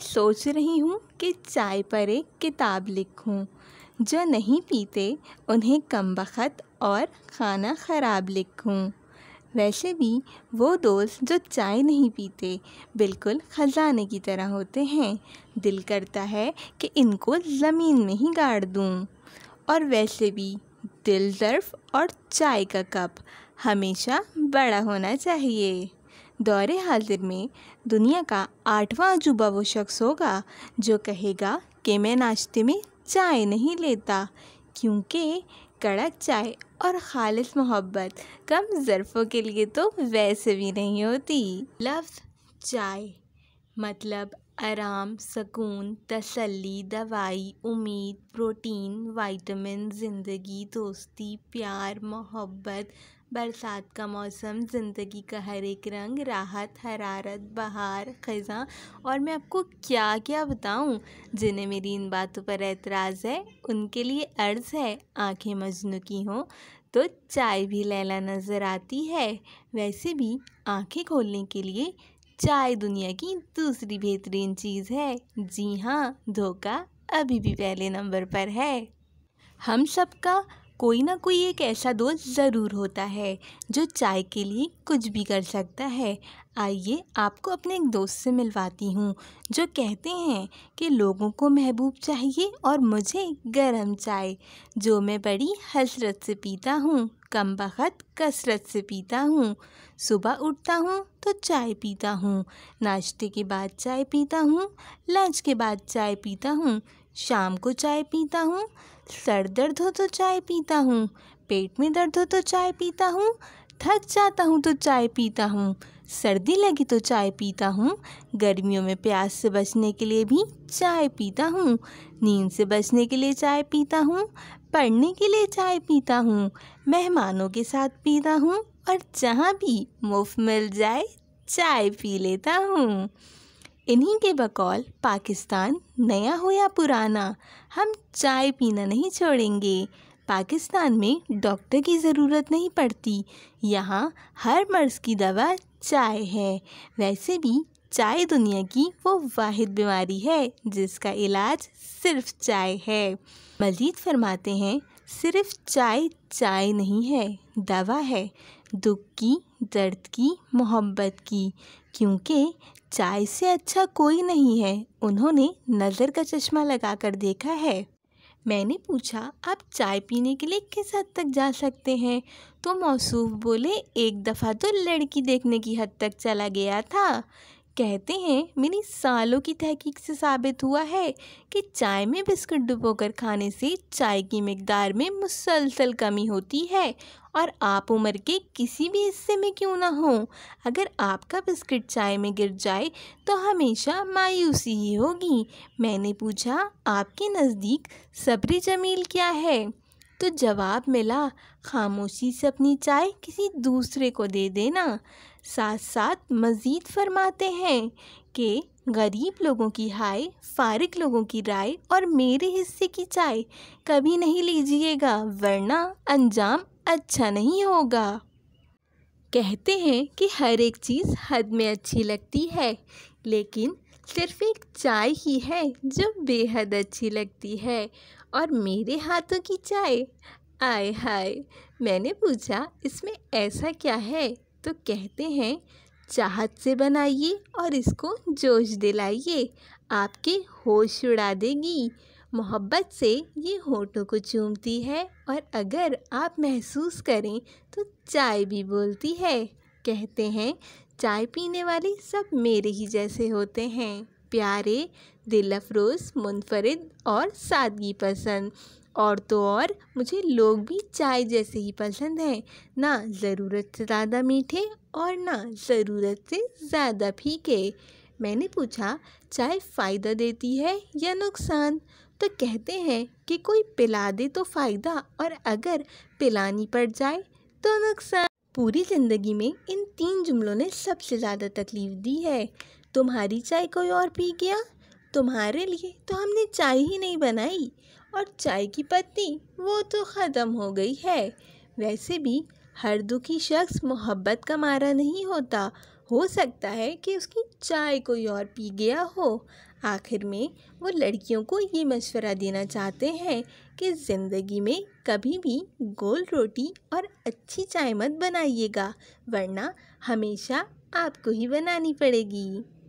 मैं सोच रही हूँ कि चाय पर एक किताब लिखूँ जो नहीं पीते उन्हें कम बखत और खाना ख़राब लिखूँ वैसे भी वो दोस्त जो चाय नहीं पीते बिल्कुल ख़जाने की तरह होते हैं दिल करता है कि इनको ज़मीन में ही गाड़ दूँ और वैसे भी दिल ज़र्फ़ और चाय का कप हमेशा बड़ा होना चाहिए दौरे हाजिर में दुनिया का आठवां अजूबा वो शख्स होगा जो कहेगा कि मैं नाश्ते में चाय नहीं लेता क्योंकि कड़क चाय और खालिश मोहब्बत कम ज़रफ़ों के लिए तो वैसे भी नहीं होती लफ्ज़ चाय मतलब आराम सुकून तसल्ली दवाई उम्मीद प्रोटीन वाइटमिन ज़िंदगी दोस्ती प्यार मोहब्बत बरसात का मौसम ज़िंदगी का हर एक रंग राहत हरारत बहार ख़ज़ा और मैं आपको क्या क्या बताऊं जिन्हें मेरी इन बातों पर एतराज़ है उनके लिए अर्ज़ है आंखें मजनू की हों तो चाय भी लैला नज़र आती है वैसे भी आंखें खोलने के लिए चाय दुनिया की दूसरी बेहतरीन चीज़ है जी हाँ धोखा अभी भी पहले नंबर पर है हम सबका कोई ना कोई एक ऐसा दोस्त ज़रूर होता है जो चाय के लिए कुछ भी कर सकता है आइए आपको अपने एक दोस्त से मिलवाती हूँ जो कहते हैं कि लोगों को महबूब चाहिए और मुझे गरम चाय जो मैं बड़ी हसरत से पीता हूँ कम बखत कसरत से पीता हूँ सुबह उठता हूँ तो चाय पीता हूँ नाश्ते के बाद चाय पीता हूँ लंच के बाद चाय पीता हूँ शाम को चाय पीता हूँ सर दर्द हो तो चाय पीता हूँ पेट में दर्द हो तो चाय पीता हूँ थक जाता हूँ तो चाय पीता हूँ सर्दी लगी तो चाय पीता हूँ गर्मियों में प्यास से बचने के लिए भी चाय पीता हूँ नींद से बचने के लिए चाय पीता हूँ पढ़ने के लिए चाय पीता हूँ मेहमानों के साथ पीता हूँ और जहाँ भी मुफ्त मिल जाए चाय पी लेता हूँ इन्हीं के बकौल पाकिस्तान नया हो या पुराना हम चाय पीना नहीं छोड़ेंगे पाकिस्तान में डॉक्टर की ज़रूरत नहीं पड़ती यहाँ हर मर्ज़ की दवा चाय है वैसे भी चाय दुनिया की वो वाहिद बीमारी है जिसका इलाज सिर्फ चाय है मजीद फरमाते हैं सिर्फ चाय चाय नहीं है दवा है दुख की दर्द की मोहब्बत की क्योंकि चाय से अच्छा कोई नहीं है उन्होंने नज़र का चश्मा लगा कर देखा है मैंने पूछा आप चाय पीने के लिए किस हद तक जा सकते हैं तो मौसू बोले एक दफ़ा तो लड़की देखने की हद तक चला गया था कहते हैं मेरी सालों की तहकीक से साबित हुआ है कि चाय में बिस्कुट डुबोकर खाने से चाय की मकदार में मुसलसल कमी होती है और आप उम्र के किसी भी हिस्से में क्यों ना हो अगर आपका बिस्किट चाय में गिर जाए तो हमेशा मायूसी ही होगी मैंने पूछा आपके नज़दीक सब्री जमील क्या है तो जवाब मिला खामोशी से अपनी चाय किसी दूसरे को दे देना साथ साथ मज़ीद फरमाते हैं कि गरीब लोगों की हाय फारिक लोगों की राय और मेरे हिस्से की चाय कभी नहीं लीजिएगा वरना अंजाम अच्छा नहीं होगा कहते हैं कि हर एक चीज़ हद में अच्छी लगती है लेकिन सिर्फ एक चाय ही है जो बेहद अच्छी लगती है और मेरे हाथों की चाय आय हाय मैंने पूछा इसमें ऐसा क्या है तो कहते हैं चाहत से बनाइए और इसको जोश दिलाइए आपके होश उड़ा देगी मोहब्बत से ये होठों को चूमती है और अगर आप महसूस करें तो चाय भी बोलती है कहते हैं चाय पीने वाले सब मेरे ही जैसे होते हैं प्यारे दिल अफरोज़ मुनफरद और सादगी पसंद और तो और मुझे लोग भी चाय जैसे ही पसंद हैं ना ज़रूरत से ज़्यादा मीठे और ना ज़रूरत से ज़्यादा फीके मैंने पूछा चाय फ़ायदा देती है या नुकसान तो कहते हैं कि कोई पिला दे तो फ़ायदा और अगर पिलानी पड़ जाए तो नुकसान पूरी ज़िंदगी में इन तीन जुमलों ने सबसे ज़्यादा तकलीफ़ दी है तुम्हारी चाय कोई और पी गया तुम्हारे लिए तो हमने चाय ही नहीं बनाई और चाय की पत्ती वो तो ख़त्म हो गई है वैसे भी हर दुखी शख्स मोहब्बत का मारा नहीं होता हो सकता है कि उसकी चाय कोई और पी गया हो आखिर में वो लड़कियों को ये मशवरा देना चाहते हैं कि ज़िंदगी में कभी भी गोल रोटी और अच्छी चाय मत बनाइएगा वरना हमेशा आपको ही बनानी पड़ेगी